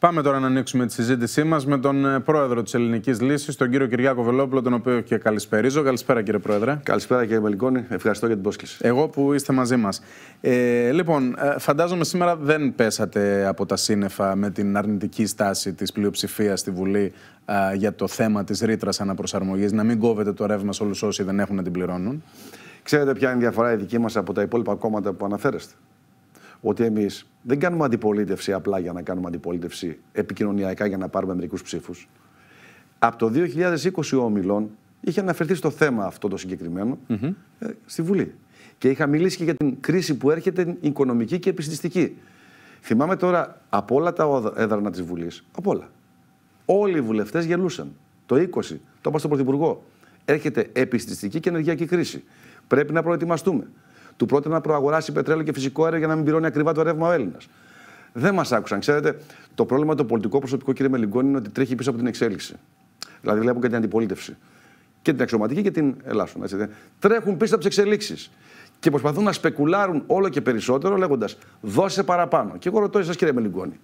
Πάμε τώρα να ανοίξουμε τη συζήτησή μας με τον ε, πρόεδρο της Ελληνικής Λύσης, τον κύριο Κυριάκο Βελόπουλο, τον οποίο και καλησπέριζω. Καλησπέρα, κύριε Πρόεδρε. Καλησπέρα, κύριε Μελικόνη. Ευχαριστώ για την πρόσκληση. Εγώ που είστε μαζί μας. Ε, λοιπόν, ε, φαντάζομαι σήμερα δεν πέσατε από τα σύννεφα με την αρνητική στάση της πλειοψηφίας στη Βουλή ε, για το θέμα της ρήτρας αναπροσαρμογής. Να μην κόβετε το ρεύμα σε όλους όσοι δεν έχουν να την πληρώνουν. Ξέρετε ποια είναι η διαφορά η δική μας από τα υπόλοιπα κόμματα που αναφέρεστε ότι εμείς δεν κάνουμε αντιπολίτευση απλά για να κάνουμε αντιπολίτευση επικοινωνιακά για να πάρουμε μερικούς ψήφους. Από το 2020 ο Όμιλον είχε αναφερθεί στο θέμα αυτό το συγκεκριμένο ε, στη Βουλή. Και είχα μιλήσει και για την κρίση που έρχεται οικονομική και επιστηστική. Θυμάμαι τώρα από όλα τα έδρανα της Βουλής, από όλα. Όλοι οι βουλευτές γελούσαν. Το 20, το είπα στον Πρωθυπουργό. Έρχεται επιστηστική και ενεργειακή κρίση. Πρέπει να προετοιμαστούμε του πρότεινα να προαγοράσει πετρέλαιο και φυσικό αέριο για να μην πληρώνει ακριβά το ρεύμα ο Έλληνας. Δεν μας άκουσαν. Ξέρετε, το πρόβλημα το πολιτικό προσωπικό, κύριε Μελιγκόν, είναι ότι τρέχει πίσω από την εξέλιξη. Δηλαδή, βλέπουν και την αντιπολίτευση. Και την αξιωματική και την Ελλάδα. τρέχουν πίσω από τις εξελίξεις. Και προσπαθούν να σπεκουλάρουν όλο και περισσότερο λέγοντας δώσε παραπάνω. Και εγώ ρωτώ εσάς, κύριε Μελιγκόνη,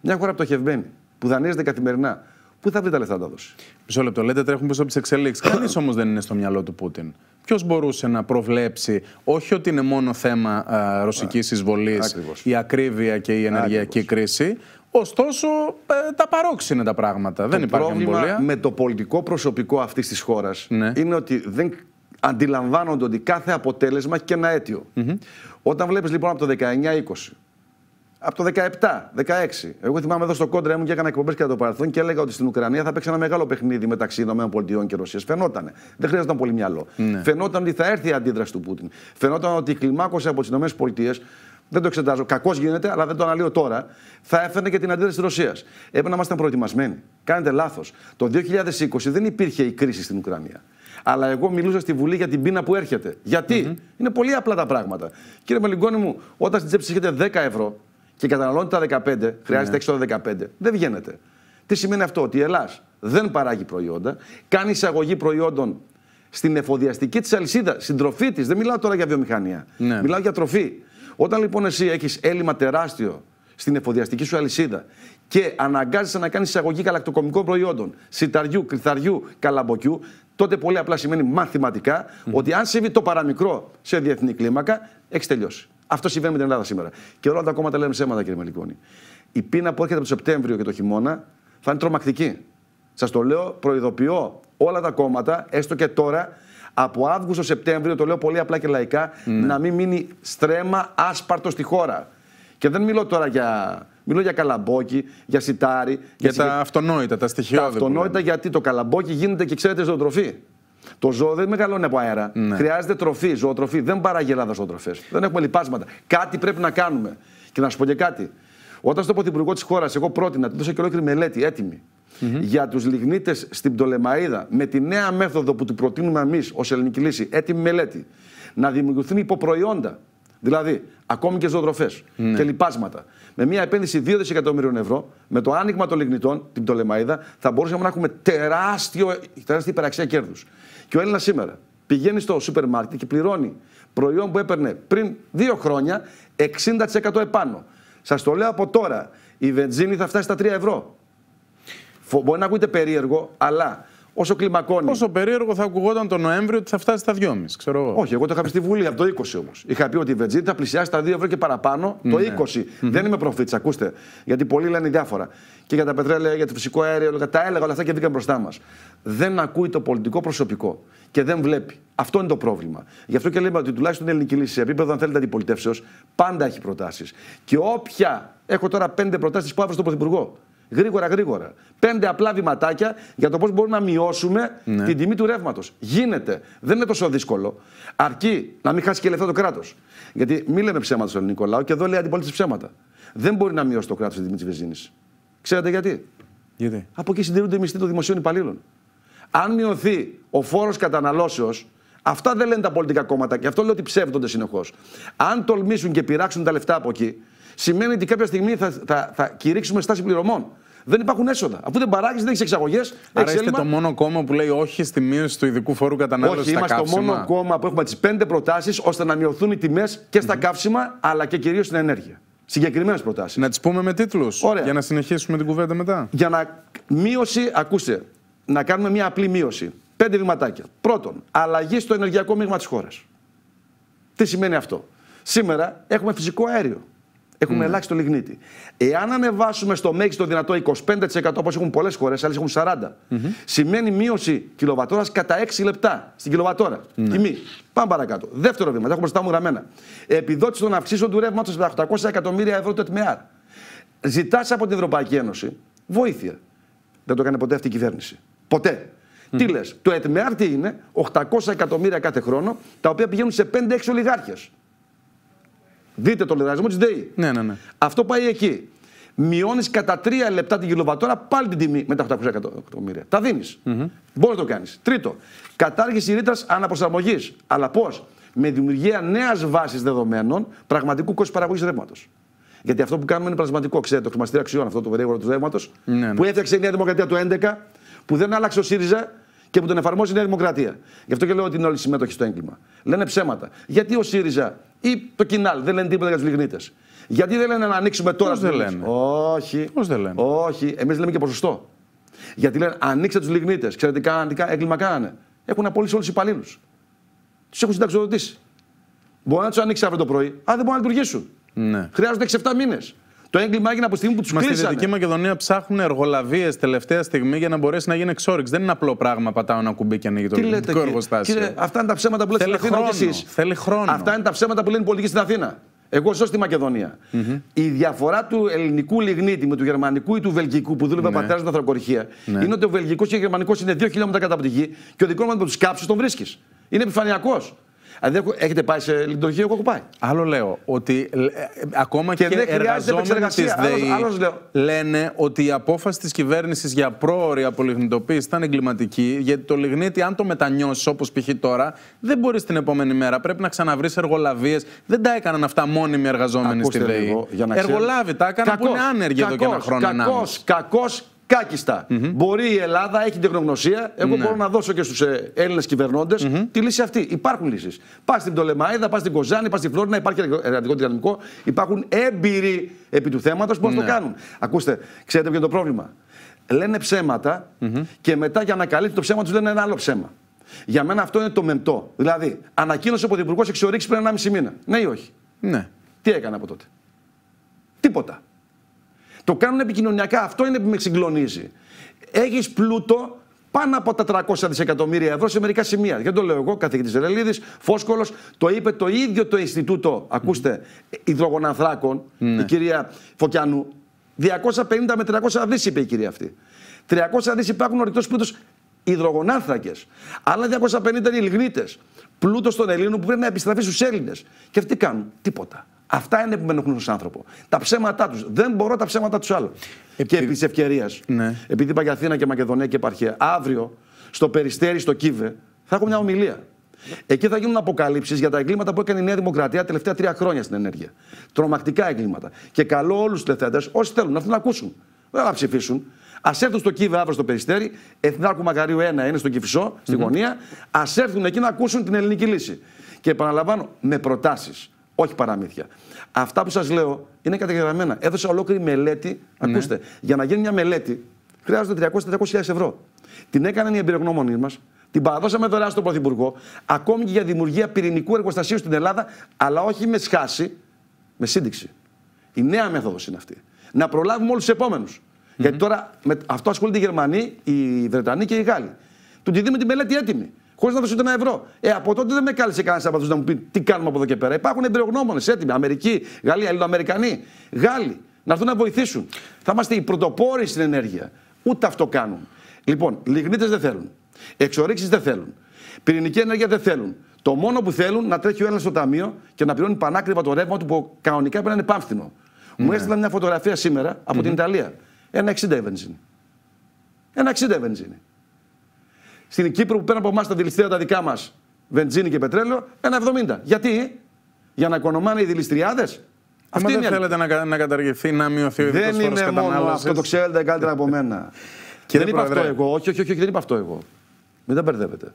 μια χώρα πτωχευμένη που δανείζεται καθημερινά Πού θα βρει τα λεφτά να τα δώσει. Μισό λεπτό, λέτε τρέχουν πίσω από τις εξελίξεις. Κανείς όμως δεν είναι στο μυαλό του Πούτιν. Ποιος μπορούσε να προβλέψει, όχι ότι είναι μόνο θέμα ρωσική εισβολή, η ακρίβεια και η ενεργειακή Ακριβώς. κρίση. Ωστόσο, ε, τα παρόξυνε τα πράγματα. Το δεν υπάρχει πρόβλημα με το πολιτικό προσωπικό αυτής της χώρας ναι. είναι ότι δεν αντιλαμβάνονται ότι κάθε αποτέλεσμα έχει και ένα αίτιο. Όταν βλέπεις λοιπόν από το 19-20 από το 17, 16. Εγώ θυμάμαι εδώ στο κόντρα μου και έκανα εκπομπές και το παρελθόν και έλεγα ότι στην Ουκρανία θα παίξει ένα μεγάλο παιχνίδι μεταξύ ΗΠΑ και Ρωσίας. Φαινόταν. Δεν χρειάζεται πολύ μυαλό. Ναι. Φαινόταν ότι θα έρθει η αντίδραση του Πούτιν. Φαινόταν ότι η κλιμάκωση από τις ΗΠΑ δεν το εξετάζω. Κακό γίνεται, αλλά δεν το αναλύω τώρα. Θα έφερνε και την αντίδραση της Ρωσίας. Έπρεπε να είμαστε προετοιμασμένοι. Κάνετε λάθος. Το 2020 δεν υπήρχε η κρίση στην Ουκρανία. Αλλά εγώ μιλούσα στη Βουλή για την πείνα που έρχεται. Γιατί? Mm-hmm. είναι πολύ απλά τα πράγματα. Κύριε Μελιγκόνη μου, όταν στην τσέπη έχετε 10 ευρώ, και καταναλώνει τα 15, χρειάζεται ναι. έξω τα 15, δεν βγαίνεται. Τι σημαίνει αυτό, ότι η Ελλάς δεν παράγει προϊόντα, κάνει εισαγωγή προϊόντων στην εφοδιαστική της αλυσίδα, στην τροφή της. Δεν μιλάω τώρα για βιομηχανία. Ναι. Μιλάω για τροφή. Όταν λοιπόν εσύ έχεις έλλειμμα τεράστιο στην εφοδιαστική σου αλυσίδα και αναγκάζεσαι να κάνεις εισαγωγή γαλακτοκομικών προϊόντων, σιταριού, κρυθαριού, καλαμποκιού, τότε πολύ απλά σημαίνει μαθηματικά ότι αν συμβεί το παραμικρό σε διεθνή κλίμακα, έχεις τελειώσει. Αυτό συμβαίνει με την Ελλάδα σήμερα. Και όλα τα κόμματα λένε ψέματα, κύριε Μελικόνη. Η πείνα που έρχεται από το Σεπτέμβριο και το χειμώνα θα είναι τρομακτική. Σας το λέω, προειδοποιώ όλα τα κόμματα, έστω και τώρα, από Αύγουστο-Σεπτέμβριο, το λέω πολύ απλά και λαϊκά, ναι. να μην μείνει στρέμα άσπαρτο στη χώρα. Και δεν μιλώ τώρα για. Μιλώ για καλαμπόκι, για σιτάρι. Για, τα αυτονόητα, τα στοιχειώδη. Τα αυτονόητα, γιατί το καλαμπόκι γίνεται και ξέρετε ζωοτροφή. Το ζώο δεν μεγαλώνει από αέρα. Ναι. Χρειάζεται τροφή, ζωοτροφή. Δεν παράγει Ελλάδα ζωοτροφές. Δεν έχουμε λιπάσματα. Κάτι πρέπει να κάνουμε. Και να σου πω και κάτι. Όταν στο Πρωθυπουργό της χώρας, εγώ πρότεινα, την δώσα και ολόκληρη μελέτη έτοιμη για τους λιγνίτες στην Πτολεμαίδα με τη νέα μέθοδο που του προτείνουμε εμείς ως ελληνική λύση, έτοιμη μελέτη, να δημιουργηθούν υποπροϊόντα Δηλαδή, ακόμη και ζωοτροφές ναι. και λοιπάσματα. Με μια επένδυση 2 δισεκατομμυρίων ευρώ, με το άνοιγμα των λιγνητών, την Πτολεμαίδα, θα μπορούσαμε να έχουμε τεράστιο, τεράστια υπεραξία κέρδους. Και ο Έλληνας σήμερα πηγαίνει στο σούπερ μάρκετ και πληρώνει προϊόν που έπαιρνε πριν δύο χρόνια 60% επάνω. Σας το λέω από τώρα, η βενζίνη θα φτάσει στα 3 ευρώ. Μπορεί να ακούγεται περίεργο, αλλά Όσο κλιμακώνει. Πόσο περίεργο θα ακουγόταν τον Νοέμβριο ότι θα φτάσει στα 2,5. Όχι, εγώ το είχα πει στη Βουλή από το 20 όμως. Είχα πει ότι η Βετζίτη θα πλησιάσει τα 2 ευρώ και παραπάνω το 20. Ναι. mm Δεν είμαι προφήτης, ακούστε. Γιατί πολλοί λένε διάφορα. Και για τα πετρέλαια, για το φυσικό αέριο, τα έλεγα όλα αυτά και βγήκαν μπροστά μας. Δεν ακούει το πολιτικό προσωπικό και δεν βλέπει. Αυτό είναι το πρόβλημα. Γι' αυτό και λέμε ότι τουλάχιστον η ελληνική λύση σε επίπεδο, αν θέλετε, αντιπολιτεύσεως, πάντα έχει προτάσεις. Και όποια. Έχω τώρα πέντε προτάσεις που αύριο στον Πρωθυπουργό γρήγορα γρήγορα. Πέντε απλά βηματάκια για το πώς μπορούμε να μειώσουμε ναι. την τιμή του ρεύματος. Γίνεται. Δεν είναι τόσο δύσκολο. Αρκεί να μην χάσει και λεφτά το κράτος. Γιατί μη λέμε ψέματα στον ελληνικό λαό και εδώ λέει αντιπολίτευση ψέματα. Δεν μπορεί να μειώσει το κράτος την τιμή της βενζίνης. Ξέρετε γιατί. γιατί. Από εκεί συντηρούνται οι μισθοί των δημοσίων υπαλλήλων. Αν μειωθεί ο φόρος καταναλώσεως, αυτά δεν λένε τα πολιτικά κόμματα και αυτό λέω ότι ψεύδονται συνεχώς. Αν τολμήσουν και πειράξουν τα λεφτά από εκεί, σημαίνει ότι κάποια στιγμή θα, θα, θα κηρύξουμε στάση πληρωμών δεν υπάρχουν έσοδα. Αφού δεν παράγεις, δεν έχεις εξαγωγές. Άρα είστε το μόνο κόμμα που λέει όχι στη μείωση του ειδικού φόρου κατανάλωσης. Όχι, στα είμαστε το μόνο κόμμα που έχουμε τις πέντε προτάσεις ώστε να μειωθούν οι τιμές και στα καύσιμα αλλά και κυρίως στην ενέργεια. Συγκεκριμένες προτάσεις. Να τις πούμε με τίτλους. Για να συνεχίσουμε την κουβέντα μετά. Για να μείωση, ακούστε, να κάνουμε μια απλή μείωση. Πέντε βηματάκια. Πρώτον, αλλαγή στο ενεργειακό μείγμα της χώρας. Τι σημαίνει αυτό. Σήμερα έχουμε φυσικό αέριο. Έχουμε mm. ελάχιστο λιγνίτη. Εάν ανεβάσουμε στο μέγιστο δυνατό 25% όπως έχουν πολλές χώρες, άλλες έχουν 40, mm-hmm. σημαίνει μείωση κιλοβατόρας κατά 6 λεπτά στην κιλοβατόρα. Mm. σημαινει μειωση Πάμε παρακάτω. Δεύτερο βήμα, τα έχουμε στα μου γραμμένα. Επιδότηση των αυξήσεων του ρεύματος τα 800 εκατομμύρια ευρώ το ΕΤΜΕΑΡ. Ζητάς από την Ευρωπαϊκή Ένωση βοήθεια. Δεν το έκανε ποτέ αυτή η κυβέρνηση. Ποτέ. Τι λες, το ΕΤΜΕΑΡ τι είναι, 800 εκατομμύρια κάθε χρόνο, τα οποία πηγαίνουν σε 5-6 ολιγάρχες. Δείτε το λογαριασμό της ΔΕΗ. Ναι, ναι, ναι. Αυτό πάει εκεί. Μειώνεις κατά 3 λεπτά την κιλοβατόρα πάλι την τιμή με τα 800 εκατομμύρια. Τα δίνεις. Mm -hmm. Μπορείς να το κάνεις. Τρίτο, κατάργηση ρήτρας αναπροσαρμογής. Αλλά πώς, με δημιουργία νέας βάσης δεδομένων πραγματικού κόστους παραγωγής ρεύματος. Γιατί αυτό που κάνουμε είναι πραγματικό. Ξέρετε, το χρηματιστήριο αξιών, αυτό το περίεργο του ρεύματος, ναι, ναι. που έφτιαξε η Νέα Δημοκρατία το 2011, που δεν άλλαξε ο ΣΥΡΙΖΑ και που τον εφαρμόζει η Νέα Δημοκρατία. Γι' αυτό και λέω ότι είναι όλοι συμμετοχοι στο έγκλημα. Λένε ψέματα. Γιατί ο ΣΥΡΙΖΑ ή το κοινάλ. Δεν λένε τίποτα για του λιγνίτες. Γιατί δεν λένε να ανοίξουμε τώρα του λένε. Όχι. Πώς δεν λένε. Όχι. Εμείς λέμε και ποσοστό. Γιατί λένε ανοίξτε τους λιγνίτες. Ξέρετε τι κάνανε, έγκλημα κάνανε. Έχουν απολύσει όλους τους υπαλλήλους. Τους έχουν συνταξιοδοτήσει Μπορεί να τους ανοίξει αύριο το πρωί, αλλά δεν μπορούν να λειτουργήσουν. Ναι. Χρειάζονται 6-7 μήνες. Το έγκλημα έγινε από τη στιγμή που τους κλείσανε. Στην Δυτική Μακεδονία ψάχνουν εργολαβίες τελευταία στιγμή για να μπορέσει να γίνει εξόριξ. Δεν είναι απλό πράγμα πατάω ένα κουμπί και ανοίγει το ελληνικό εργοστάσιο. Κύριε, αυτά είναι τα ψέματα που λέτε στην Αθήνα κι Θέλει χρόνο. Αυτά είναι τα ψέματα που λένε οι πολιτικοί στην Αθήνα. Εγώ ζω στη Μακεδονία. Mm -hmm. Η διαφορά του ελληνικού λιγνίτη με του γερμανικού ή του βελγικού που δούλευε ναι. πατέρας στην ανθρακοριχία ναι. είναι ότι ο βελγικός και ο γερμανικός είναι 2 χιλιόμετρα κατά πτυχή και ο δικός μας με τους κάψου τον βρίσκεις. Είναι επιφανειακός. Αν έχετε πάει σε λειτουργία, εγώ έχω πάει. Άλλο λέω ότι ακόμα και, και εργαζόμενοι της ΔΕΗ λένε ότι η απόφαση της κυβέρνησης για πρόορη απολιγνητοποίηση ήταν εγκληματική, γιατί το λιγνίτι, αν το μετανιώσεις όπως π.χ. τώρα, δεν μπορείς την επόμενη μέρα. Πρέπει να ξαναβρεις εργολαβίες. Δεν τα έκαναν αυτά μόνιμοι εργαζόμενοι Ακούστε στη ΔΕΗ. Εργολάβοι τα έκαναν που είναι άνεργοι εδώ και ένα χρόνο. Κακό, κακιστα Μπορεί η Ελλάδα, έχει την τεχνογνωσία. Εγώ ναι. μπορώ να δώσω και στους ε, Έλληνες κυβερνώντες mm-hmm. τη λύση αυτή. Υπάρχουν λύσεις. Πας στην Πτολεμαίδα, πας στην Κοζάνη, πας στην Φλόρινα, υπάρχει εργατικό δυναμικό. Υπάρχουν έμπειροι επί του θέματος που το ναι. κάνουν. Ακούστε, ξέρετε ποιο είναι το πρόβλημα. Λένε και μετά για να καλύψουν το ψέμα τους λένε ένα άλλο ψέμα. Για μένα αυτό είναι το μεμτό. Δηλαδή, ανακοίνωσε ο Πρωθυπουργός εξορίξει πριν 1,5 μήνα. Ναι ή όχι. Ναι. Τι έκανε από τότε. Τίποτα. Το κάνουν επικοινωνιακά. Αυτό είναι που με συγκλονίζει. Έχεις πλούτο πάνω από τα 300 δισεκατομμύρια ευρώ σε μερικά σημεία. Δεν το λέω εγώ, καθηγητής Ρελίδης, Φόσκολος, το είπε το ίδιο το Ινστιτούτο, ακούστε, υδρογονανθράκων, ναι. η κυρία Φωκιανού. 250 με 300 δις είπε η κυρία αυτή. 300 δις υπάρχουν ορειτό πλούτος υδρογονάνθρακες. Άλλα 250 είναι οι λιγνίτες. Πλούτος των Ελλήνων που πρέπει να επιστραφεί στους Έλληνες. Και αυτοί κάνουν τίποτα. Αυτά είναι που με ενοχλούν στον άνθρωπο. Τα ψέματά τους. Δεν μπορώ τα ψέματα τους άλλου. Επί... Και επί της ευκαιρίας. Ναι. Επειδή είπα για Αθήνα και Μακεδονία και επαρχία, αύριο στο Περιστέρι, στο Κίβε, θα έχω μια ομιλία. Εκεί θα γίνουν αποκαλύψεις για τα εγκλήματα που έκανε η Νέα Δημοκρατία τα τελευταία τρία χρόνια στην ενέργεια. Τρομακτικά εγκλήματα. Και καλό όλους τους τεθέντε, όσοι θέλουν, να έρθουν να ακούσουν. Δεν θα ψηφίσουν. Ας έρθουν στο Κίβε αύριο στο Περιστέρι, Εθνάρκου Μακαρίου 1 είναι στο Κυφισό, στη γωνία. Ας έρθουν εκεί να ακούσουν την ελληνική λύση. Και επαναλαμβάνω, με προτάσεις όχι παραμύθια. Αυτά που σας λέω είναι καταγεγραμμένα. Έδωσα ολόκληρη μελέτη. Ναι. Ακούστε, για να γίνει μια μελέτη χρειάζονται 300-400 ευρώ. Την έκαναν οι εμπειρογνώμονες μας, την παραδώσαμε δωρεά στον Πρωθυπουργό, ακόμη και για δημιουργία πυρηνικού εργοστασίου στην Ελλάδα, αλλά όχι με σχάση, με σύνδεξη. Η νέα μέθοδος είναι αυτή. Να προλάβουμε όλους τους επομενου Γιατί τώρα με αυτό ασχολούνται οι Γερμανοί, οι Βρετανοί και οι Γάλλοι. Του δίνουμε τη μελέτη έτοιμη χωρίς να δώσει ούτε ένα ευρώ. Ε, από τότε δεν με κάλεσε κανένας από αυτούς να μου πει τι κάνουμε από εδώ και πέρα. Υπάρχουν εμπειρογνώμονες έτοιμοι, Αμερικοί, Γαλλία, Ελληνοαμερικανοί, Γάλλοι, να έρθουν να βοηθήσουν. Θα είμαστε οι πρωτοπόροι στην ενέργεια. Ούτε αυτό κάνουν. Λοιπόν, λιγνίτες δεν θέλουν. Εξορίξεις δεν θέλουν. Πυρηνική ενέργεια δεν θέλουν. Το μόνο που θέλουν να τρέχει ο ένας στο ταμείο και να πληρώνει πανάκριβα το ρεύμα του που κανονικά πρέπει να είναι πάμφθινο. Ναι. Μου έστειλαν μια φωτογραφία σήμερα από mm-hmm. την Ιταλία. Ένα 60 βενζίνη. Ένα 60 στην Κύπρο που παίρνει από εμάς τα δηληστήρια τα δικά μας, βενζίνη και πετρέλαιο, ένα 70. Γιατί, για να οικονομάνε οι δηληστριάδε. Αυτή δεν θέλετε να, να καταργηθεί, να μειωθεί ο Δεν είναι μόνο αυτό, το ξέρετε καλύτερα από μένα. Και δεν είπα αυτό εγώ. Όχι, όχι, όχι, δεν είπα αυτό εγώ. Μην τα μπερδεύετε.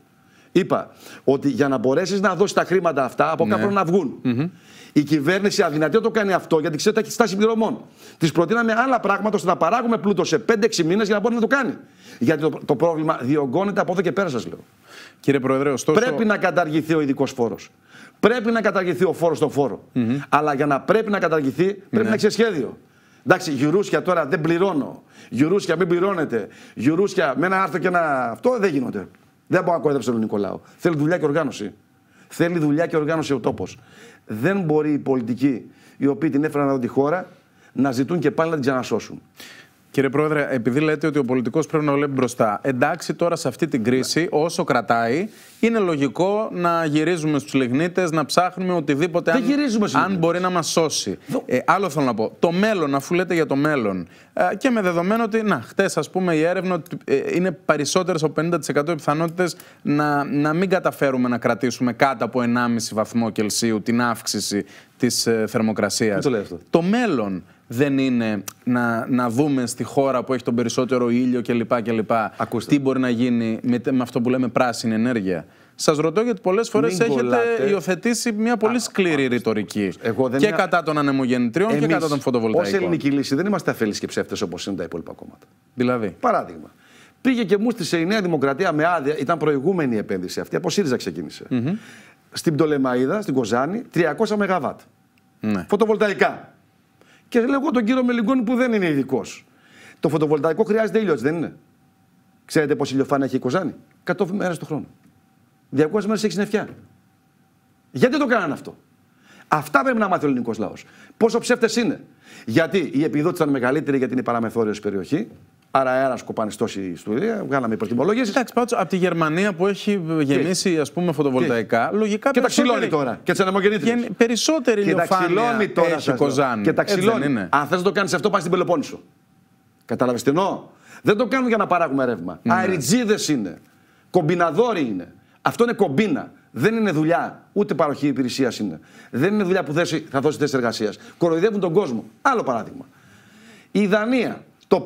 Είπα ότι για να μπορέσεις να δώσεις τα χρήματα αυτά, από ναι. κάπου να βγουν. Η κυβέρνηση αδυνατή να το κάνει αυτό, γιατί ξέρετε ότι έχει στάση πληρωμών. Της προτείναμε άλλα πράγματα ώστε να παράγουμε πλούτο σε 5-6 μήνες για να μπορεί να το κάνει. Γιατί το, το πρόβλημα διωγγώνεται από εδώ και πέρα, σας λέω. Κύριε Πρόεδρε, ωστόσο. Πρέπει να καταργηθεί ο ειδικός φόρος. Πρέπει να καταργηθεί ο φόρος στον φόρο. Αλλά για να πρέπει να καταργηθεί, πρέπει ναι. να έχει σχέδιο. Εντάξει, γιουρούσια τώρα δεν πληρώνω. Γιουρούσια μην πληρώνετε. Γιουρούσια με ένα άρθρο και ένα. Αυτό δεν γίνονται. Δεν μπορεί να κοροϊδέψει τον Νικολάο. Θέλει δουλειά και οργάνωση. Θέλει δουλειά και οργάνωση ο τόπος. Δεν μπορεί οι πολιτικοί οι οποίοι την έφεραν εδώ τη χώρα να ζητούν και πάλι να την ξανασώσουν. Κύριε Πρόεδρε, επειδή λέτε ότι ο πολιτικός πρέπει να βλέπει μπροστά. Εντάξει, τώρα σε αυτή την κρίση, όσο κρατάει, είναι λογικό να γυρίζουμε στους λιγνίτες, να ψάχνουμε οτιδήποτε αν, αν μπορεί να μας σώσει. Ε, άλλο θέλω να πω. Το μέλλον, αφού λέτε για το μέλλον. Ε, και με δεδομένο ότι, να, χτες, ας πούμε, η έρευνα ότι ε, είναι περισσότερες από 50% οι πιθανότητες να, να μην καταφέρουμε να κρατήσουμε κάτω από 1,5 βαθμό Κελσίου την αύξηση της ε, θερμοκρασίας. το μέλλον δεν είναι να, να δούμε στη χώρα που έχει τον περισσότερο ήλιο κλπ. κλπ Ακούστε. τι μπορεί να γίνει με, αυτό που λέμε πράσινη ενέργεια. Σας ρωτώ γιατί πολλές φορές έχετε υιοθετήσει μια πολύ σκληρή α, ρητορική. και κατά των ανεμογεννητρίων και κατά των φωτοβολταϊκών. Ως ελληνική λύση δεν είμαστε αφελείς και ψεύτες όπως είναι τα υπόλοιπα κόμματα. Δηλαδή. Παράδειγμα. Πήγε και μου στη Νέα Δημοκρατία με άδεια, ήταν προηγούμενη η επένδυση αυτή, από ΣΥΡΙΖΑ ξεκίνησε. Στην Πτολεμαίδα, στην Κοζάνη, 300 ΜΒ. Ναι. Φωτοβολταϊκά. Και λέω εγώ τον κύριο Μελιγκόνη που δεν είναι ειδικός. Το φωτοβολταϊκό χρειάζεται ήλιος, δεν είναι. Ξέρετε πόση ηλιοφάνεια έχει η Κοζάνη. 100 μέρες το χρόνο. 200 μέρες έχει νεφιά. Γιατί το κάνανε αυτό. Αυτά πρέπει να μάθει ο ελληνικός λαός. Πόσο ψεύτες είναι. Γιατί η επιδότηση ήταν μεγαλύτερη γιατί είναι παραμεθόριο περιοχή. Άρα ένα κοπανιστό η ιστορία, βγάλαμε υπερτιμολόγηση. Εντάξει, πάντως από τη Γερμανία που έχει γεμίσει ας πούμε, φωτοβολταϊκά, και. λογικά Και τα ξυλώνει τώρα. Και τις ανεμογεννήτριες. Γεν... Περισσότερη ηλιοφάνεια τώρα έχει κοζάνη. Και τα ξυλώνει. Αν θες να το κάνεις αυτό, πας στην Πελοπόννησο. Κατάλαβες τι εννοώ. Δεν το κάνουν για να παράγουμε ρεύμα. Ναι. Αριτζίδε είναι. Κομπιναδόροι είναι. Αυτό είναι κομπίνα. Δεν είναι δουλειά. Ούτε παροχή υπηρεσίας είναι. Δεν είναι δουλειά που θα δώσεις θέση εργασίας. Κοροϊδεύουν τον κόσμο. Άλλο παράδειγμα. Η Δανία το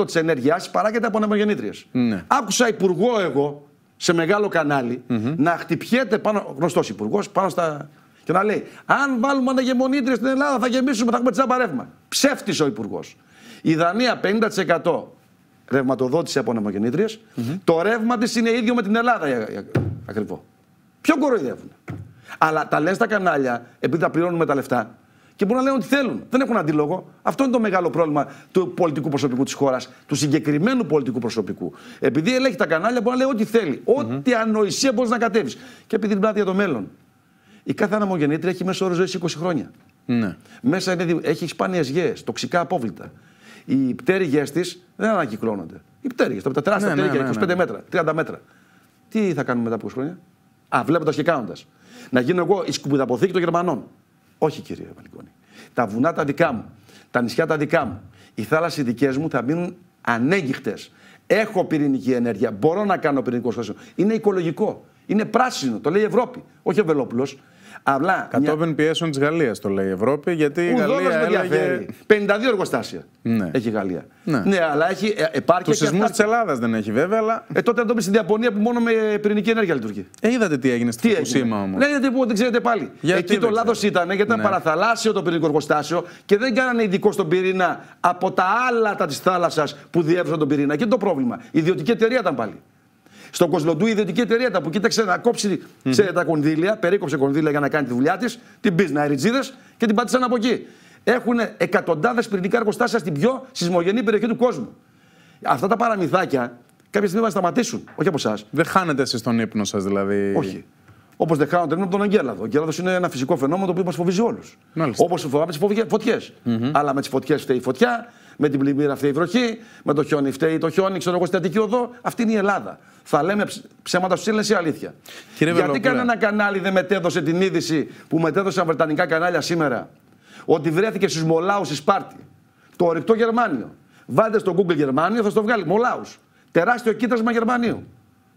50% της ενέργειάς παράγεται από ανεμογεννήτριες. Ναι. Άκουσα υπουργό εγώ σε μεγάλο να χτυπιέται πάνω, γνωστός υπουργός πάνω στα... Και να λέει, αν βάλουμε ανεμογεννήτριες στην Ελλάδα θα γεμίσουμε, θα έχουμε τσάμπα ρεύμα. Ψεύτης ο υπουργός. Η Δανία 50% ρευματοδότηση από το ρεύμα της είναι ίδιο με την Ελλάδα ε, ε, ακριβώ. Ποιο κοροϊδεύουν. Αλλά τα λες τα κανάλια, επειδή τα πληρώνουμε τα λεφτά, και μπορούν να λένε ό,τι θέλουν. Δεν έχουν αντίλογο. Αυτό είναι το μεγάλο πρόβλημα του πολιτικού προσωπικού της χώρας, του συγκεκριμένου πολιτικού προσωπικού. Επειδή ελέγχει τα κανάλια, μπορεί να λέει ό,τι θέλει. Mm-hmm. Ό,τι ανοησία μπορείς να κατέβεις. Και επειδή την πλάτη για το μέλλον. Η κάθε αναμογεννήτρια έχει μέσα όρο ζωή 20 χρόνια. Ναι. Μέσα είναι, έχει σπάνιες γέες, τοξικά απόβλητα. Οι πτέρυγες της δεν ανακυκλώνονται. Οι πτέρυγες, τα τεράστια ναι, πτέρυγες, 25 ναι, ναι, ναι, μέτρα, 30 μέτρα. Τι θα κάνουμε μετά από 20 χρόνια. Α, βλέποντας και κάνοντας. Να γίνω εγώ η σκουπιδαποθήκη των Γερμανών. Όχι, κύριε Βαλικώνη, Τα βουνά τα δικά μου, τα νησιά τα δικά μου, οι θάλασσες δικές μου θα μείνουν ανέγκυχτε. Έχω πυρηνική ενέργεια. Μπορώ να κάνω πυρηνικό σχέδιο. Είναι οικολογικό. Είναι πράσινο. Το λέει η Ευρώπη. Όχι ο αλλά Κατόπιν μια... πιέσεων της Γαλλίας το λέει η Ευρώπη, γιατί η Γαλλία έλεγε... 52 εργοστάσια ναι. έχει η Γαλλία. Ναι. ναι, αλλά έχει επάρκεια. Του σεισμού της Ελλάδας δεν έχει βέβαια, αλλά. Ε, τότε αν το στην Ιαπωνία που μόνο με πυρηνική ενέργεια λειτουργεί. Ε, είδατε τι έγινε στη Φουκουσίμα όμως. Ναι, δεν ξέρετε πάλι. Εκεί το λάθο ήταν γιατί ήταν ναι. παραθαλάσσιο το πυρηνικό εργοστάσιο και δεν κάνανε ειδικό στον πυρήνα από τα άλατα της θάλασσας που διέβησαν τον πυρήνα. Και είναι το πρόβλημα. Η ιδιωτική εταιρεία ήταν πάλι. Στο Κοσλοντού η ιδιωτική εταιρεία τα που κοίταξε να κόψει σε τα κονδύλια, περίκοψε κονδύλια για να κάνει τη δουλειά της, την να ριτζίδες και την πατήσαν από εκεί. Έχουν εκατοντάδες πυρηνικά εργοστάσια στην πιο σεισμογενή περιοχή του κόσμου. Αυτά τα παραμυθάκια κάποια στιγμή θα σταματήσουν. Όχι από εσάς. Δεν χάνετε εσείς τον ύπνο σας δηλαδή. Όχι. Όπως δεν χάνονται από τον Αγγέλαδο. Ο Αγγέλαδος είναι ένα φυσικό φαινόμενο το οποίο μας φοβίζει όλους. Όπως φοβάμαι τις φωτιέ. Mm-hmm. Αλλά με τις φωτιές φταίει η φωτιά, με την πλημμύρα φταίει η βροχή, με το χιόνι φταίει το χιόνι, ξέρω εγώ στην Αττική Οδό. Αυτή είναι η Ελλάδα. Θα λέμε ψέματα στους ή αλήθεια. Κύριε Γιατί κανένα κανάλι δεν μετέδωσε την είδηση που μετέδωσαν βρετανικά κανάλια σήμερα ότι βρέθηκε στους Μολάους στη Σπάρτη το ορυκτό Γερμάνιο. Βάλτε στο Google Γερμάνιο, θα το βγάλει. Μολάους. Τεράστιο κοίτασμα Γερμανίου.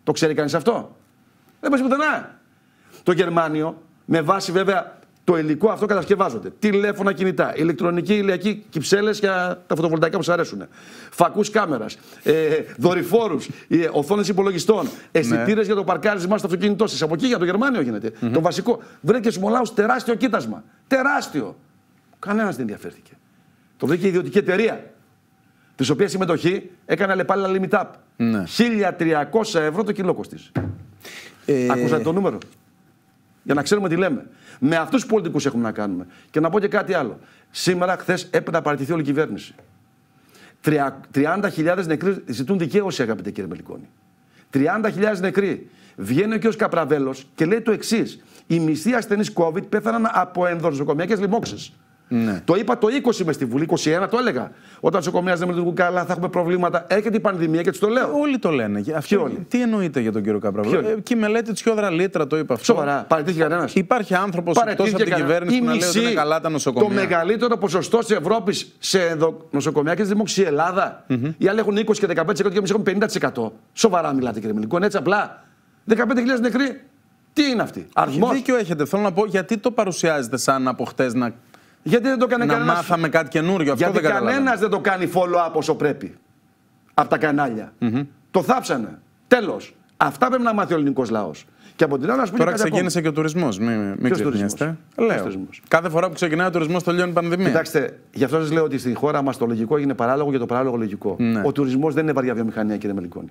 Το ξέρει κανείς αυτό. Δεν πα πουθενά το Γερμάνιο, με βάση βέβαια το υλικό αυτό κατασκευάζονται. Τηλέφωνα κινητά, ηλεκτρονική ηλιακή κυψέλες για τα φωτοβολταϊκά που σας αρέσουν. Φακούς κάμερας, ε, δορυφόρους, ε, οθόνες υπολογιστών, ναι. αισθητήρες για το παρκάρισμά στο αυτοκίνητό σας. Από εκεί για το Γερμάνιο γίνεται. Mm -hmm. Το βασικό. Βρήκες Μολάους τεράστιο κοίτασμα. Τεράστιο. Κανένας δεν ενδιαφέρθηκε. Το βρήκε η ιδιωτική εταιρεία. Της οποίας συμμετοχή έκανε αλλεπάλληλα limit up. Ναι. 1300 ευρώ το κιλό κοστίζει. Ε... Ακούσατε το νούμερο για να ξέρουμε τι λέμε. Με αυτούς τους πολιτικούς έχουμε να κάνουμε. Και να πω και κάτι άλλο. Σήμερα, χθες, έπρεπε να παραιτηθεί όλη η κυβέρνηση. 30.000 νεκροί ζητούν δικαίωση, αγαπητέ κύριε Μελικόνη. 30.000 νεκροί. Βγαίνει ο κ. Καπραβέλος και λέει το εξής. Οι μισθοί ασθενείς COVID πέθαναν από ενδοσοκομιακέ λοιμώξεις. Ναι. Το είπα το 20 μες στη Βουλή, 21 το έλεγα. Όταν νοσοκομεία δεν λειτουργούν καλά, θα έχουμε προβλήματα. Έρχεται η πανδημία και τους το λέω. Όλοι το λένε. Αυτή, Όλοι. Τι εννοείται για τον κύριο Καπραβούλη. Ε, και η μελέτη της Χιόδρα Λίτρα το είπε αυτό. Σοβαρά. Παρετήθηκε κανένας. Υπάρχει άνθρωπος εκτός από την κυβέρνηση που να λέει ότι είναι καλά τα νοσοκομεία. Το μεγαλύτερο ποσοστό της Ευρώπης σε νοσοκομεία και στη Δημόξη Ελλάδα. Mm-hmm. Οι άλλοι έχουν 20 και 15% και εμεί έχουμε 50%. Σοβαρά μιλάτε κύριε Μιλικό. Έτσι απλά. 15.000 νεκροί τι είναι αυτή, Αρχιμό. Δίκιο έχετε. Θέλω να πω γιατί το παρουσιάζετε σαν από χτες να γιατί δεν το κάνει κανένα. Να μάθαμε κάτι καινούριο. Αυτό Γιατί κανένας δεν το κάνει follow-up όσο πρέπει. Από τα κανάλια. Mm-hmm. Το θάψανε. Τέλος. Αυτά πρέπει να μάθει ο ελληνικός λαός. Και από την άλλη, πούμε. Τώρα ξεκίνησε και ο τουρισμός. Μην μη ξεχνιέστε. Λέω. Κάθε φορά που ξεκινάει ο τουρισμός, τελειώνει η πανδημία. Κοιτάξτε, γι' αυτό σας λέω ότι στη χώρα μας το λογικό έγινε παράλογο για το παράλογο λογικό. Ναι. Ο τουρισμός δεν είναι βαριά βιομηχανία, κύριε Μελικόνη.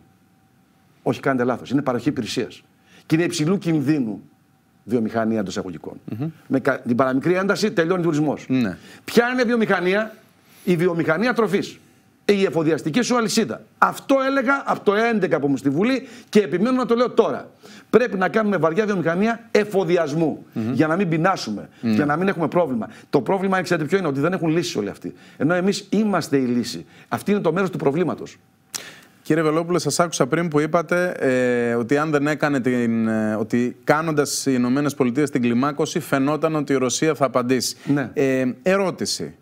Όχι, κάνετε λάθος. Είναι παροχή υπηρεσίας. Και είναι υψηλού κινδύνου βιομηχανία των εισαγωγικών. Mm-hmm. Με την παραμικρή ένταση τελειώνει ο τουρισμός. Mm-hmm. Ναι. Ποια είναι βιομηχανία, η βιομηχανία τροφής. Η εφοδιαστική σου αλυσίδα. Αυτό έλεγα από το 11 που μου στη Βουλή και επιμένω να το λέω τώρα. Πρέπει να κάνουμε βαριά βιομηχανία Για να μην πεινάσουμε, ναι. για να μην έχουμε πρόβλημα. Το πρόβλημα, ξέρετε ποιο είναι, ότι δεν έχουν λύσει όλοι αυτοί. Ενώ εμείς είμαστε η λύση. Αυτή είναι το μέρος του προβλήματος. Κύριε Βελόπουλε, σας άκουσα πριν που είπατε ε, ότι αν δεν έκανε την. Ε, ότι κάνοντας οι Ηνωμένες Πολιτείες την κλιμάκωση, φαινόταν ότι η Ρωσία θα απαντήσει. Ναι. Ε, ερώτηση.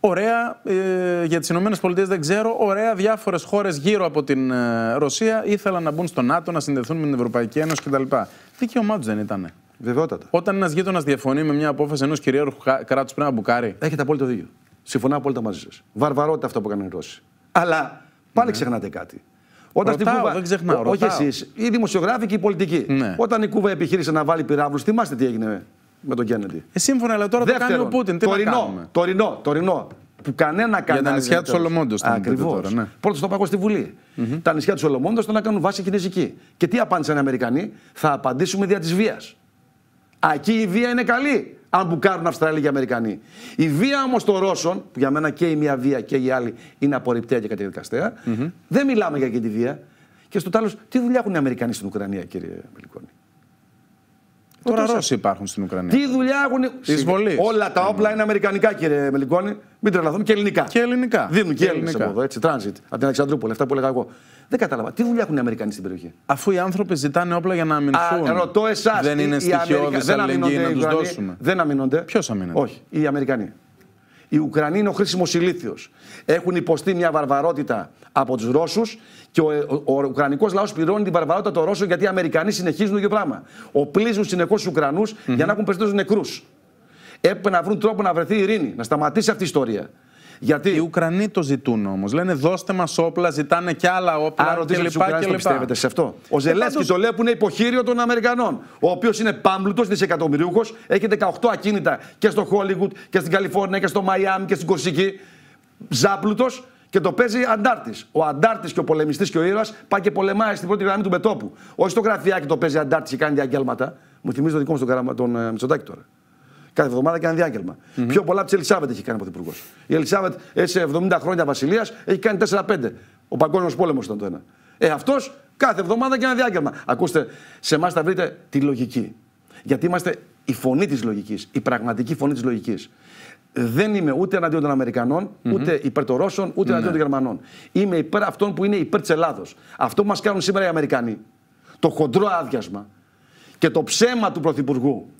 Ωραία, ε, για τις Ηνωμένες Πολιτείες δεν ξέρω. Ωραία, διάφορες χώρες γύρω από την ε, Ρωσία ήθελαν να μπουν στο ΝΑΤΟ, να συνδεθούν με την Ευρωπαϊκή Ένωση κτλ. Δικαίωμά του δεν ήταν. Βεβαιότατα. Όταν ένας γείτονας διαφωνεί με μια απόφαση ενός κυρίαρχου κράτου πριν να μπουκάρει. Έχετε απόλυτο δίκιο. Συμφωνώ απόλυτα μαζί σας. Βαρβαρότητα αυτό που έκαναν οι Ρώσοι. Αλλά Πάλι ναι. ξεχνάτε κάτι. Όταν ρωτάω, Κούβα... Όχι εσείς, οι δημοσιογράφοι και οι πολιτικοί. Ναι. Όταν η Κούβα επιχείρησε να βάλει πυράβλους, θυμάστε τι έγινε με τον Κέννεντι. Ε, σύμφωνα, αλλά τώρα δεν κάνει ο Πούτιν. Τι τωρινό, να κάνουμε. τωρινό, τωρινό. Που κανένα κανάλι. Για τα νησιά του Σολομόντο. Ακριβώ. Ναι. Πρώτος το πάγω στη Βουλή. Τα νησιά του Σολομόντος ήταν να κάνουν βάση κινέζικη. Και τι απάντησαν οι Αμερικανοί, θα απαντήσουμε δια της βίας. Ακεί η βία είναι καλή αν μπουκάρουν Αυστραλοί και Αμερικανοί. Η βία όμως των Ρώσων, που για μένα και η μία βία και η άλλη είναι απορριπταία και κατεδικαστεα δεν μιλάμε για εκείνη τη βία. Και στο τέλος, τι δουλειά έχουν οι Αμερικανοί στην Ουκρανία, κύριε Μελικόνη. Τώρα Ρώσοι υπάρχουν στην Ουκρανία. Τι δουλειά έχουν. Όλα τα όπλα είναι αμερικανικά, κύριε Μελικόνη. Μην τρελαθούμε και ελληνικά. Και ελληνικά. Δίνουν και, και ελληνικά. εδώ, έτσι. Τράνζιτ. Από την Αλεξανδρούπολη, αυτά που έλεγα εγώ. Δεν κατάλαβα. Τι δουλειά έχουν οι Αμερικανοί στην περιοχή. Αφού οι άνθρωποι ζητάνε όπλα για να αμυνθούν. Α, ρωτώ εσάς. Δεν είναι στοιχειώδη αλληλεγγύη να του δώσουμε. Δεν αμυνονται. Ποιος αμυνεται. Όχι, οι Αμερικανοί οι Ουκρανοί είναι ο χρήσιμος ηλίθιος. Έχουν υποστεί μια βαρβαρότητα από τους Ρώσους και ο, ο, ο Ουκρανικός λαός πληρώνει την βαρβαρότητα των Ρώσων γιατί οι Αμερικανοί συνεχίζουν το ίδιο πράγμα. Οπλίζουν συνεχώς τους ουκρανου για να έχουν περισσότερους νεκρούς. Έπρεπε να βρουν τρόπο να βρεθεί ειρήνη, να σταματήσει αυτή η ιστορία. Γιατί οι Ουκρανοί το ζητούν όμως. Λένε δώστε μας όπλα, ζητάνε κι άλλα όπλα. Άρα ρωτήστε του Ουκρανού πιστεύετε σε αυτό. Ο ε, Ζελέσκι το λέει που είναι υποχείριο των Αμερικανών. Ο οποίος είναι πάμπλουτος, δισεκατομμυρίουχος, έχει 18 ακίνητα και στο Χόλιγουτ και στην Καλιφόρνια και στο Μαϊάμι και στην Κορσική. Ζάπλουτος και το παίζει αντάρτης. Ο αντάρτης και ο πολεμιστής και ο ήρωας πάει και πολεμάει στην πρώτη γραμμή του μετόπου. Όχι στο γραφιάκι το παίζει αντάρτης και κάνει διαγγέλματα. Μου θυμίζει το δικό μου τον, ε, τον τώρα κάθε εβδομάδα και ένα διάγγελμα. Mm-hmm. Πιο πολλά από τη Ελισάβετ έχει κάνει ο Πρωθυπουργός. Η Ελισάβετ σε 70 χρόνια βασιλείας έχει κάνει 4-5. Ο Παγκόσμιος Πόλεμος ήταν το ένα. Ε, αυτός κάθε εβδομάδα και ένα διάγγελμα. Ακούστε, σε εμάς θα βρείτε τη λογική. Γιατί είμαστε η φωνή της λογικής, η πραγματική φωνή της λογικής. Δεν είμαι ούτε εναντίον των αμερικανων ούτε υπέρ των Ρώσων, ούτε εναντίον των ναι. Γερμανών. Είμαι υπέρ αυτών που είναι υπέρ της Ελλάδος. Αυτό που μας κάνουν σήμερα οι Αμερικανοί, το χοντρό άδειασμα και το ψέμα του Πρωθυπουργού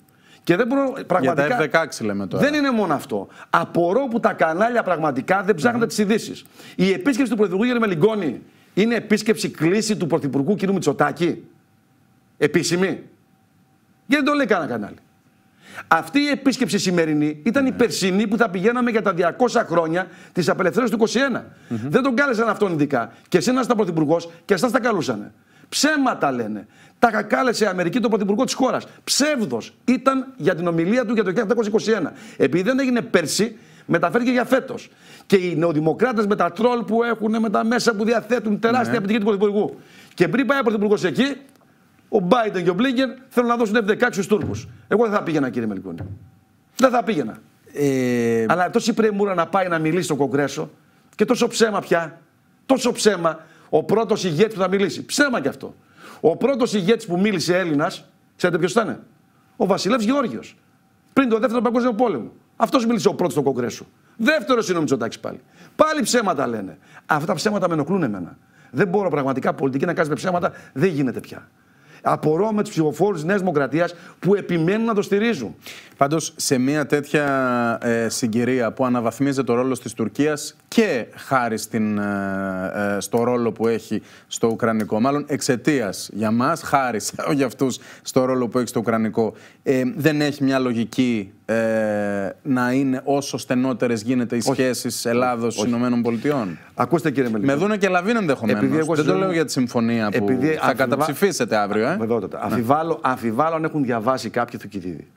και δεν Πραγματικά. Για τα F16 λέμε τώρα. Δεν είναι μόνο αυτό. Απορώ που τα κανάλια πραγματικά δεν ψάχνουν τις ειδήσεις. Η επίσκεψη του Πρωθυπουργού Γερμελιγκόνη είναι επίσκεψη κλίση του Πρωθυπουργού κ. Μητσοτάκη. Επίσημη. Γιατί δεν το λέει κανένα κανάλι. Αυτή η επίσκεψη σημερινή ήταν η ναι. περσινή που θα πηγαίναμε για τα 200 χρόνια της απελευθέρωσης του 21. Δεν τον κάλεσαν αυτόν ειδικά. Και να τον πρωθυπουργός και εσάς τα καλούσανε. Ψέματα λένε. Τα κακάλεσε η Αμερική τον πρωθυπουργό της χώρας. Ψεύδος ήταν για την ομιλία του για το 1821. Επειδή δεν έγινε πέρσι, μεταφέρθηκε για φέτος. Και οι νεοδημοκράτες με τα τρόλ που έχουν, με τα μέσα που διαθέτουν, τεράστια ναι. επιτυχία του πρωθυπουργού. Και πριν πάει ο πρωθυπουργός εκεί, ο Biden και ο Blinken θέλουν να δώσουν F-16 Τούρκους. Εγώ δεν θα πήγαινα, κύριε Μελκούνη. Δεν θα πήγαινα. Ε... Αλλά τόση πρεμούρα να πάει να μιλήσει στο Κογκρέσο και τόσο ψέμα πια. Τόσο ψέμα ο πρώτος ηγέτης που θα μιλήσει. Ψέμα κι αυτό. Ο πρώτος ηγέτης που μίλησε Έλληνας, ξέρετε ποιος ήταν. Ο Βασιλεύς Γεώργιος. Πριν το δεύτερο παγκόσμιο πόλεμο. Αυτός μίλησε ο πρώτος στο Κογκρέσο. Δεύτερος είναι ο Μητσοτάκης πάλι. Πάλι ψέματα λένε. Αυτά τα ψέματα με ενοχλούν εμένα. Δεν μπορώ πραγματικά πολιτική να κάνει με ψέματα. Δεν γίνεται πια. Απορώ με τους ψηφοφόρους της Νέας Δημοκρατίας που επιμένουν να το στηρίζουν. Πάντως, σε μια τέτοια ε, συγκυρία που αναβαθμίζεται ο ρόλος της Τουρκίας και χάρη στην, ε, ε, στο ρόλο που έχει στο Ουκρανικό. Μάλλον εξαιτίας για μας, χάρη για αυτούς στο ρόλο που έχει στο Ουκρανικό. Ε, δεν έχει μια λογική ε, να είναι όσο στενότερες γίνεται οι σχέσει Ελλάδο-Ηνωμένων Πολιτειών. Ακούστε κύριε Μελίδη. Με δούνε και λαβίνε ενδεχομένω. Δεν το λέω για τη συμφωνία που Επειδή θα αφιβα... καταψηφίσετε αύριο. Ε? Βεβαιότατα. Ναι. Αφιβάλλω, αφιβάλλω αν έχουν διαβάσει κάποιοι του κηδίδι.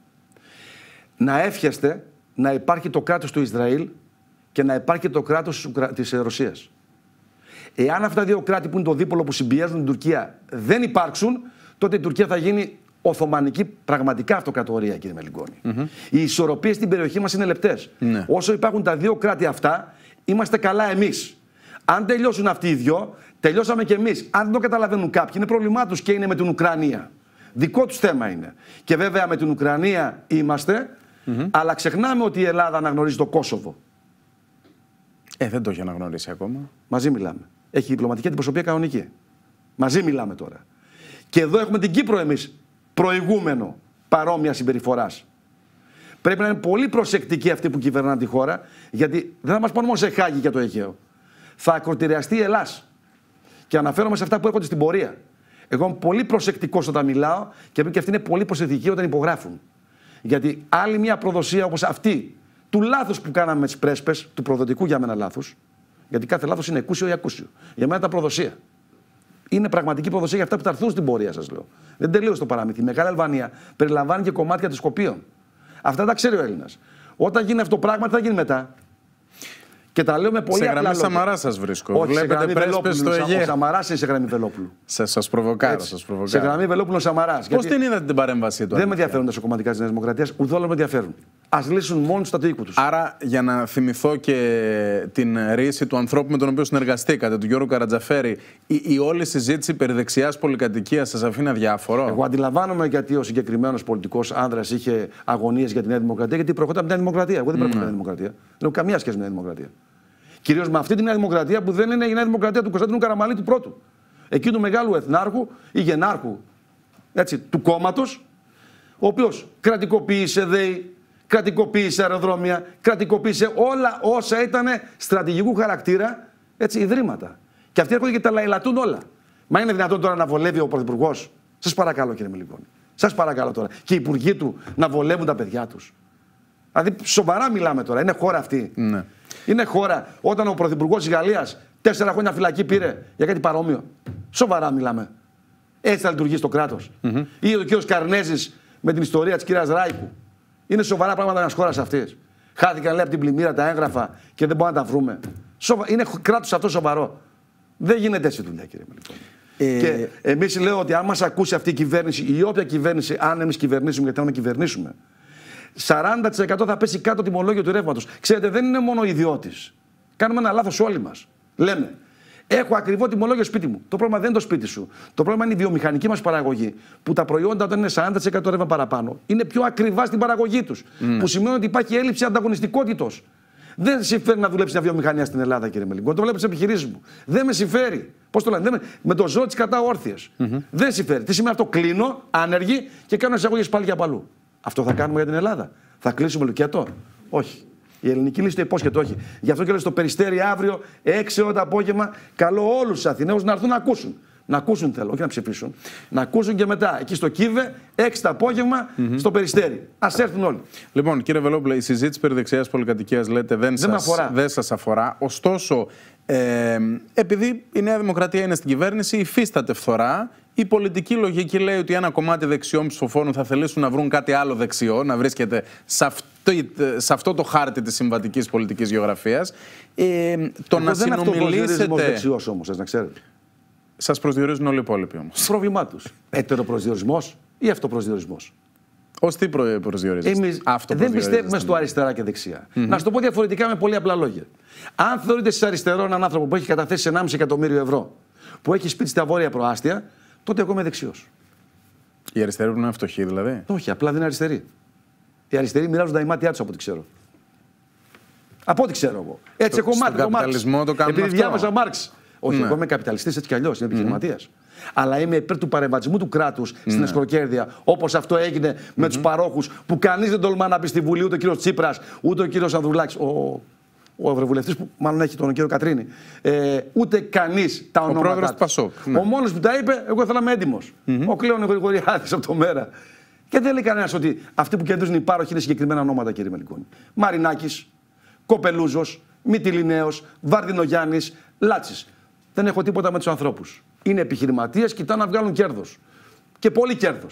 Να εύχεστε να υπάρχει το κράτος του Ισραήλ και να υπάρχει και το κράτος της ε, Ρωσίας. Εάν αυτά τα δύο κράτη που είναι το δίπολο που συμπιέζουν την Τουρκία δεν υπάρξουν, τότε η Τουρκία θα γίνει Οθωμανική πραγματικά αυτοκρατορία, κύριε Μελιγκόνη. Mm -hmm. Οι ισορροπίες στην περιοχή μας είναι λεπτές. Ναι. Όσο υπάρχουν τα δύο κράτη αυτά, είμαστε καλά εμείς. Αν τελειώσουν αυτοί οι δυο, τελειώσαμε κι εμείς. Αν δεν το καταλαβαίνουν κάποιοι, είναι πρόβλημά τους και είναι με την Ουκρανία. Δικό τους θέμα είναι. Και βέβαια με την Ουκρανία είμαστε, αλλά ξεχνάμε ότι η Ελλάδα αναγνωρίζει το Κόσοβο. Ε, δεν το έχει αναγνωρίσει ακόμα. Μαζί μιλάμε. Έχει διπλωματική αντιπροσωπεία κανονική. Μαζί μιλάμε τώρα. Και εδώ έχουμε την Κύπρο εμείς προηγούμενο παρόμοια συμπεριφοράς. Πρέπει να είναι πολύ προσεκτικοί αυτοί που κυβερνάνε τη χώρα, γιατί δεν θα μας πάνε μόνο σε χάγη για το Αιγαίο. Θα ακροτηριαστεί η Ελλάς. Και αναφέρομαι σε αυτά που έρχονται στην πορεία. Εγώ είμαι πολύ προσεκτικός όταν μιλάω και πρέπει και αυτοί είναι πολύ προσεκτικοί όταν υπογράφουν. Γιατί άλλη μια προδοσία όπως αυτή του λάθου που κάναμε με τις πρέσπες, του προδοτικού για μένα λάθου, γιατί κάθε λάθος είναι εκούσιο ή ακούσιο. Για μένα τα προδοσία. Είναι πραγματική προδοσία για αυτά που θα έρθουν στην πορεία, σας λέω. Δεν τελείωσε το παραμύθι. Η Μεγάλη Αλβανία περιλαμβάνει και κομμάτια τη Σκοπίων. Αυτά τα ξέρει ο Έλληνας. Όταν γίνει αυτό το πράγμα, τι θα γίνει μετά. Και τα λέω με πολύ απλά Σε γραμμή Σαμαρά σας βρίσκω. Όχι, Βλέπετε πρέσπες στο Αιγαίο. Σα Σαμαρά ή σε γραμμή Βελόπουλου. Σα σας προβοκάρω, σας προβοκάρω. Σε γραμμή Βελόπουλου Σαμαράς. Πώς την είδατε την παρέμβασή του. Δεν με ενδιαφέρουν τα κομματικά της Νέας Δημοκρατίας, Ουδόλα με ενδιαφέρουν. Ας λύσουν μόνο τους τα τείχη τους. Άρα, για να θυμηθώ και την ρίση του ανθρώπου με τον οποίο συνεργαστήκατε, του Γιώργου Καρατζαφέρη, η, η όλη συζήτηση περί δεξιάς πολυκατοικίας σας αφήνει αδιάφορο. Εγώ αντιλαμβάνομαι γιατί ο συγκεκριμένος πολιτικός άντρα είχε αγωνίες για την Νέα Δημοκρατία, γιατί προχώρησε από την Νέα Δημοκρατία. Εγώ δεν πρέπει mm. Νέα ναι. Δημοκρατία. Δεν έχω καμία σχέση με την Νέα Δημοκρατία. Κυρίως με αυτή τη Νέα Δημοκρατία που δεν είναι η Νέα Δημοκρατία του Κωνσταντινού Καραμαλή του πρώτου. Εκεί του μεγάλου εθνάρχου ή γενάρχου έτσι, του κόμματος, ο οποίος κρατικοποίησε ΔΕΗ, κρατικοποίησε αεροδρόμια, κρατικοποίησε όλα όσα ήταν στρατηγικού χαρακτήρα έτσι, ιδρύματα. Και αυτοί έρχονται και τα λαϊλατούν όλα. Μα είναι δυνατόν τώρα να βολεύει ο Πρωθυπουργός. Σας παρακαλώ, κύριε Μιλικόνη. Σας παρακαλώ τώρα. Και οι υπουργοί του να βολεύουν τα παιδιά τους. Δηλαδή, σοβαρά μιλάμε τώρα. Είναι χώρα αυτή. Ναι. Είναι χώρα όταν ο Πρωθυπουργός της Γαλλίας τέσσερα χρόνια φυλακή πήρε για κάτι παρόμοιο. Σοβαρά μιλάμε. Έτσι θα λειτουργήσει το κράτος. Mm -hmm. Ή ο κ. Καρνέζης με την ιστορία της κυρία Ράικου. Είναι σοβαρά πράγματα μια χώρας αυτής. Χάθηκαν λέει από την πλημμύρα τα έγγραφα και δεν μπορούμε να τα βρούμε. Σοβα... Είναι κράτος αυτό σοβαρό. Δεν γίνεται έτσι δουλειά, κύριε Μελικό. Ε... Και εμείς λέω ότι αν μας ακούσει αυτή η κυβέρνηση ή όποια κυβέρνηση, αν εμείς κυβερνήσουμε, γιατί θέλουμε να κυβερνήσουμε, 40% θα πέσει κάτω το τιμολόγιο του ρεύματος. Ξέρετε, δεν είναι μόνο ιδιώτης. Κάνουμε ένα λάθος όλοι μας. Λέμε, Έχω ακριβό τιμολόγιο σπίτι μου. Το πρόβλημα δεν είναι το σπίτι σου. Το πρόβλημα είναι η βιομηχανική μας παραγωγή. Που τα προϊόντα όταν είναι 40% ρεύμα παραπάνω είναι πιο ακριβά στην παραγωγή τους. Ναι. Που σημαίνει ότι υπάρχει έλλειψη ανταγωνιστικότητα. Δεν συμφέρει να δουλέψει μια βιομηχανία στην Ελλάδα, κύριε Μελιγκό. Το βλέπω τι επιχειρήσεις μου. Δεν με συμφέρει. Πώς το λένε, με... το ζώο της κατά όρθιε. Mm-hmm. Δεν συμφέρει. Τι σημαίνει αυτό, κλείνω, άνεργη, και κάνω εισαγωγές πάλι για παλού. Αυτό θα κάνουμε για την Ελλάδα. Θα κλείσουμε λουκιατό. Όχι. Η ελληνική λύση το όχι. Γι' αυτό και λέω στο περιστέρι αύριο, 6 ώρα το απόγευμα, Καλό όλους τους Αθηναίους να έρθουν να ακούσουν. Να ακούσουν θέλω, όχι να ψηφίσουν. Να ακούσουν και μετά. Εκεί στο Κίβε, 6 το απόγευμα, mm -hmm. στο Περιστέρι. Ας έρθουν όλοι. Λοιπόν, κύριε Βελόπουλε, η συζήτηση περί δεξιάς πολυκατοικίας λέτε δεν, δεν σας αφορά. Δεν σας αφορά. Ωστόσο, ε, επειδή η Νέα Δημοκρατία είναι στην κυβέρνηση, υφίσταται φθορά. Η πολιτική λογική λέει ότι ένα κομμάτι δεξιών ψηφοφόρων θα θελήσουν να βρουν κάτι άλλο δεξιό, να βρίσκεται σε αυτό αυτό, ε, σε αυτό το χάρτη της συμβατικής πολιτικής γεωγραφίας. Ε, το να δεν συνομιλήσετε. Δεν δεξιός όμως, να ξέρετε. Σας προσδιορίζουν όλοι οι υπόλοιποι όμως. Πρόβλημά τους. προσδιορισμό ή αυτοπροσδιορισμός. Ως τι προ... δεν πιστεύουμε στο αριστερά και δεξιά. Mm -hmm. Να σου το πω διαφορετικά με πολύ απλά λόγια. Αν θεωρείτε σε αριστερό έναν άνθρωπο που έχει καταθέσει 1,5 εκατομμύριο ευρώ, που έχει σπίτι στα βόρεια προάστια, τότε εγώ είμαι δεξιός. Η αριστερή πρέπει να είναι φτωχή, δηλαδή. Όχι, απλά δεν είναι αριστερή. Οι αριστεροί μοιράζουν τα ημάτια τους από ό,τι ξέρω. Από ό,τι ξέρω εγώ. Έτσι, έχω μάθει. Στον καπιταλισμό το κάνουμε. Επειδή διάβαζα Μάρξ. Όχι, ναι. εγώ είμαι καπιταλιστής έτσι κι αλλιώς, είμαι Αλλά είμαι υπέρ του παρεμβατισμού του κρατου στην ναι. εσκροκέρδεια. Όπως αυτό με τους παρόχους που κανείς δεν τολμά να πει στη Βουλή, ούτε ο κύριος Τσίπρας, ούτε ο κύριος Ανδρουλάκης. Ο, ο ευρωβουλευτής που μάλλον έχει τον κύριο Κατρίνη. Ε, ούτε κανείς τα ονόματα. Ναι. Ο πρόεδρο Ο μόνος που τα είπε, εγώ ήθελα είμαι έντιμο. Ο Κλέον Γρηγοριάδης από το Μέρα. Και δεν λέει κανένας ότι αυτοί που κερδίζουν οι πάροχοι είναι συγκεκριμένα ονόματα, κύριε Μελικόνη. Μαρινάκης, Κοπελούζος, Μητυλινέος, Βαρδινογιάννης, Λάτσης. Δεν έχω τίποτα με τους ανθρώπους. Είναι επιχειρηματίες, κοιτάνε να βγάλουν κέρδος. Και πολύ κέρδος.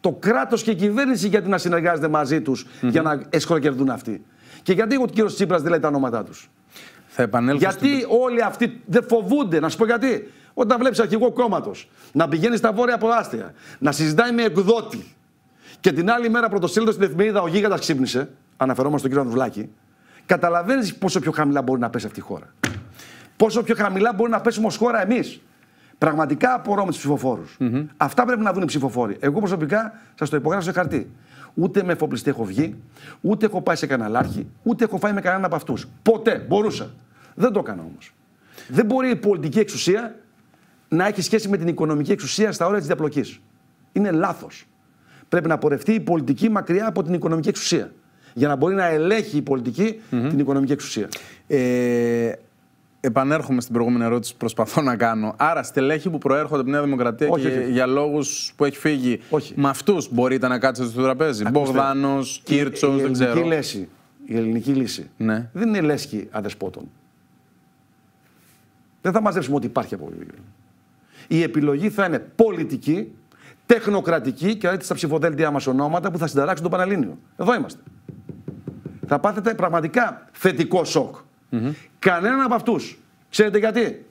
Το κράτος και η κυβέρνηση γιατί να συνεργάζεται μαζί τους mm-hmm. για να εσχροκερδούν αυτοί. Και γιατί ο κύριος Τσίπρας δεν λέει τα ονόματά τους. Θα επανέλθω. Γιατί στην... όλοι αυτοί δεν φοβούνται. Να σου πω γιατί. Όταν βλέπεις αρχηγό κόμματος να πηγαίνει στα βόρεια προάστια, να συζητάει με εκδότη, και την άλλη μέρα πρωτοσέλιδος στην εφημερίδα Ο Γίγαντας ξύπνησε, αναφερόμαστε στον κύριο Ανδρουλάκη, καταλαβαίνεις πόσο πιο χαμηλά μπορεί να πέσει αυτή η χώρα. Πόσο πιο χαμηλά μπορεί να πέσουμε ως χώρα εμείς. Πραγματικά απορώ με τους ψηφοφορου mm-hmm. Αυτά πρέπει να δουν οι ψηφοφόροι. Εγώ προσωπικά σας το υπογράψω σε χαρτί. Ούτε με εφοπλιστή έχω βγει, ούτε έχω πάει σε κανένα λάρχη, ούτε έχω φάει με κανέναν από αυτούς. Ποτέ μπορούσα. Δεν το έκανα όμως. Δεν μπορεί η πολιτική εξουσία να έχει σχέση με την οικονομική εξουσία στα όρια της διαπλοκής. Είναι λάθος πρέπει να πορευτεί η πολιτική μακριά από την οικονομική εξουσία. Για να μπορεί να ελέγχει η πολιτικη την οικονομική εξουσία. Ε, επανέρχομαι στην προηγούμενη ερώτηση που προσπαθώ να κάνω. Άρα, στελέχη που προέρχονται από τη Νέα Δημοκρατία και για λόγους που έχει φύγει, όχι. με αυτούς μπορείτε να κάτσετε στο τραπέζι. Μπογδάνο, Κίρτσο, δεν ξέρω. η ελληνική λύση ναι. δεν είναι λέσχη αδεσπότων. Δεν θα μαζέψουμε ό,τι υπάρχει από Η επιλογή θα είναι πολιτική τεχνοκρατική και θα στα ψηφοδέλτια μας ονόματα που θα συνταράξουν τον Παναλίνιο. Εδώ είμαστε. Θα πάθετε πραγματικά θετικό σοκ. Mm -hmm. Κανέναν από αυτούς. Ξέρετε γιατί.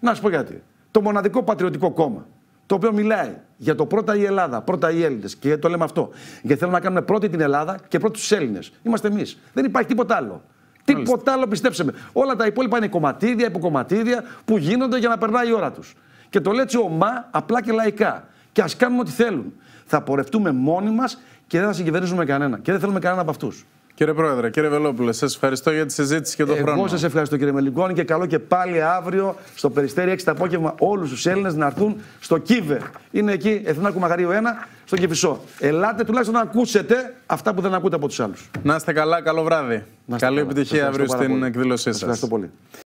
Να σου πω γιατί. Το μοναδικό πατριωτικό κόμμα το οποίο μιλάει για το πρώτα η Ελλάδα, πρώτα οι Έλληνες. Και το λέμε αυτό. Γιατί θέλουμε να κάνουμε πρώτη την Ελλάδα και πρώτη τους Έλληνες. Είμαστε εμείς. Δεν υπάρχει τίποτα άλλο. Τίποτα άλλο, πιστέψτε με. Όλα τα υπόλοιπα είναι κομματίδια, υποκομματίδια που γίνονται για να περνάει η ώρα τους. Και το λέει έτσι ομά, απλά και λαϊκά. Και ας κάνουμε ό,τι θέλουν. Θα πορευτούμε μόνοι μας και δεν θα συγκυβερνήσουμε κανένα. Και δεν θέλουμε κανένα από αυτούς. Κύριε Πρόεδρε, κύριε Βελόπουλε, σας ευχαριστώ για τη συζήτηση και τον Εγώ χρόνο. Εγώ σας ευχαριστώ, κύριε Μελικόνη, και καλό και πάλι αύριο στο Περιστέρι 6 το απόγευμα όλους τους Έλληνες να έρθουν στο Κίβε. Είναι εκεί, Εθνά Μαγαρίου 1, στο Κεφισό. Ελάτε τουλάχιστον να ακούσετε αυτά που δεν ακούτε από τους άλλους. Να είστε καλά, καλό βράδυ. Καλή καλά. επιτυχία αύριο στην εκδήλωσή σας. Ευχαριστώ πολύ.